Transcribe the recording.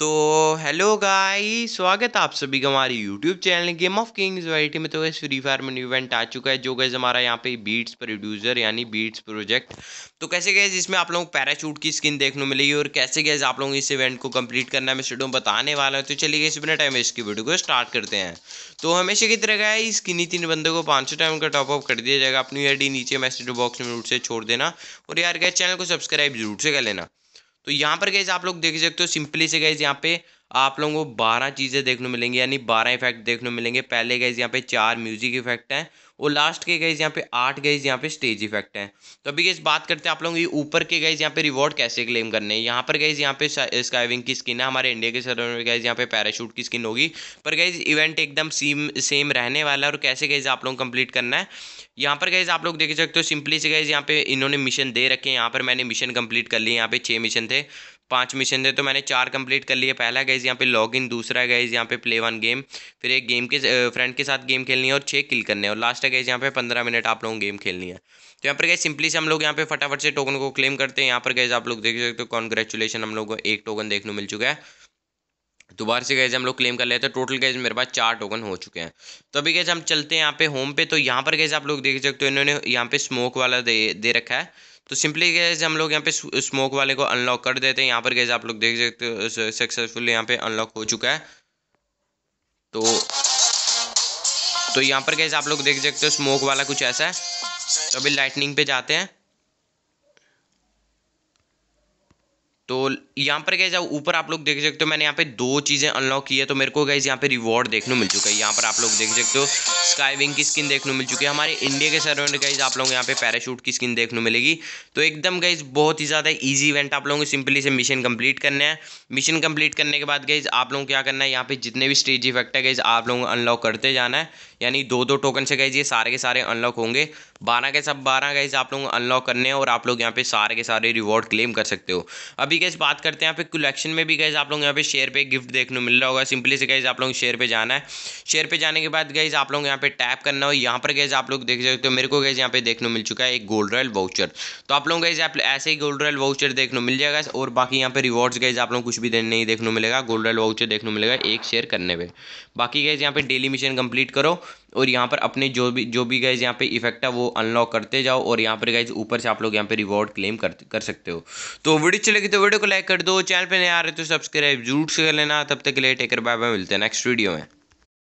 तो hello guys स्वागत है आप सभी का हमारे YouTube channel game of kings YT में तो गैस फ्री फायर में इवेंट आ चुका है जो गैस हमारा यहाँ पे बीट्स प्रोड्यूसर यानी बीट्स प्रोजेक्ट तो कैसे गैस इसमें आप लोगों को पैराशूट की स्किन देखने मिलेगी और कैसे गैस आप लोगों इस इवेंट को कंप्लीट करना है मैं स्टूडियो बताने वाला हूँ तो चलिए गए बिना टाइम इसकी वीडियो को स्टार्ट करते हैं तो हमेशा की तरह गए इस किन्हीं तीन बंदों को पाँच टाइम का टॉपअप कर दिया जाएगा अपनी आई नीचे मैसेज बॉक्स में रूट से छोड़ देना और यार गए चैनल को सब्सक्राइब जरूर से कर लेना तो यहाँ पर गैस आप लोग देख सकते हो सिंपली से गैस यहाँ पे आप लोगों को बारह चीज़ें देखने मिलेंगी यानी बारह इफेक्ट देखने मिलेंगे पहले गए यहाँ पे चार म्यूजिक इफेक्ट हैं और लास्ट के गए यहाँ पे आठ गए यहाँ पे स्टेज इफेक्ट हैं तो अभी गईज बात करते हैं आप लोगों की ऊपर के गए यहाँ पे रिवॉर्ड कैसे क्लेम करने हैं यहाँ पर गए यहाँ पे स्काइविंग की स्किन है हमारे इंडिया के सर में यहाँ पे पैराशूट की स्किन होगी पर गए इवेंट एकदम सेम सेम रहने वाला है और कैसे गए आप लोगों को कंप्लीट करना है यहाँ पर गए आप लोग देख सकते हो सिंपली से गए यहाँ पे इन्होंने मिशन दे रखे हैं यहाँ पर मैंने मिशन कंप्लीट कर लिए यहाँ पे छः मिशन थे पांच मिशन थे तो मैंने चार कंप्लीट कर लिए पहला गाइज यहाँ पे लॉगिन दूसरा गाइज यहाँ पे प्ले वन गेम फिर एक गेम के फ्रेंड के साथ गेम खेलनी है और छः किल करने हैं और लास्ट है गाइज यहाँ पे पंद्रह मिनट आप लोगों गेम खेलनी है तो यहाँ पर गए सिंपली से हम लोग यहाँ पे फटाफट से टोकन को क्लेम करते हैं यहाँ पर गए आप लोग देख सकते हो कॉन्ग्रेचुलेशन हम लोग को एक टोकन देखने मिल चुका है दोबारा से गए हम लोग क्लेम कर लेते हैं टोटल गैज मेरे पास चार टोकन हो चुके हैं तो अभी गैज हम चलते हैं यहाँ पे होम पे तो यहाँ पर गए आप लोग देख सकते हो इन्होंने यहाँ पे स्मोक वाला दे दे रखा है तो सिंपली गैज हम लोग यहाँ पे स्मोक वाले को अनलॉक कर देते हैं यहाँ पर गैज आप लोग देख सकते हो सक्सेसफुल यहाँ पे अनलॉक हो चुका है तो तो यहाँ पर गैज आप लोग देख सकते हो स्मोक वाला कुछ ऐसा है तो अभी लाइटनिंग पे जाते हैं तो यहाँ पर गैज ऊपर आप लोग देख सकते हो मैंने यहाँ पे दो चीज़ें अनलॉक की है तो मेरे को गैज यहाँ पे रिवॉर्ड देखने मिल चुका है यहाँ पर आप लोग देख सकते हो स्काई विंग की स्किन देखने मिल चुकी है हमारे इंडिया के सर्वर में आप आप लोग यहाँ पे पैराशूट की स्किन देखने मिलेगी तो एकदम गैज बहुत ही ज़्यादा ईजी इवेंट आप लोगों को सिंपली से मिशन कंप्लीट करना है मिशन कंप्लीट करने के बाद गैज आप लोगों को क्या करना है यहाँ पे जितने भी स्टेज इफेक्ट है गैज आप लोगों को अनलॉक करते जाना है यानी दो दो टोकन से गए ये सारे के सारे अनलॉक होंगे बारह के सब बारह गैस आप लोग अनलॉक करने हैं और आप लोग यहाँ पे सारे के सारे रिवॉर्ड क्लेम कर सकते हो अभी गैस बात करते हैं यहाँ पे कलेक्शन में भी गैस आप लोग यहाँ पे शेयर पे गिफ्ट देखने मिल रहा होगा सिंपली से गैस आप लोग शेयर पे जाना है शेयर पे जाने के बाद गैस आप लोग यहाँ पे टैप करना हो यहाँ पर गैस आप लोग देख सकते हो मेरे को गैस यहाँ पे देखने मिल चुका है एक गोल्ड रॉयल वाउचर तो आप लोग गैस ऐसे ही गोल्ड रॉयल वाउचर देखने मिल जाएगा और बाकी यहाँ पे रिवॉर्ड्स गैस आप लोग कुछ भी नहीं देखने मिलेगा गोल्ड रॉयल वाउचर देखने मिलेगा एक शेयर करने पर बाकी गैस यहाँ पे डेली मिशन कंप्लीट करो और यहाँ पर अपने जो भी जो भी गैस यहाँ पे इफेक्ट है वो अनलॉक करते जाओ और यहाँ पर गाइज ऊपर से आप लोग यहाँ पे रिवॉर्ड क्लेम कर, कर सकते हो तो वीडियो गए तो वीडियो को लाइक कर दो चैनल पर नहीं आ रहे तो सब्सक्राइब जरूर से कर लेना तब तक के लिए टेकर बाय बाय मिलते हैं नेक्स्ट वीडियो में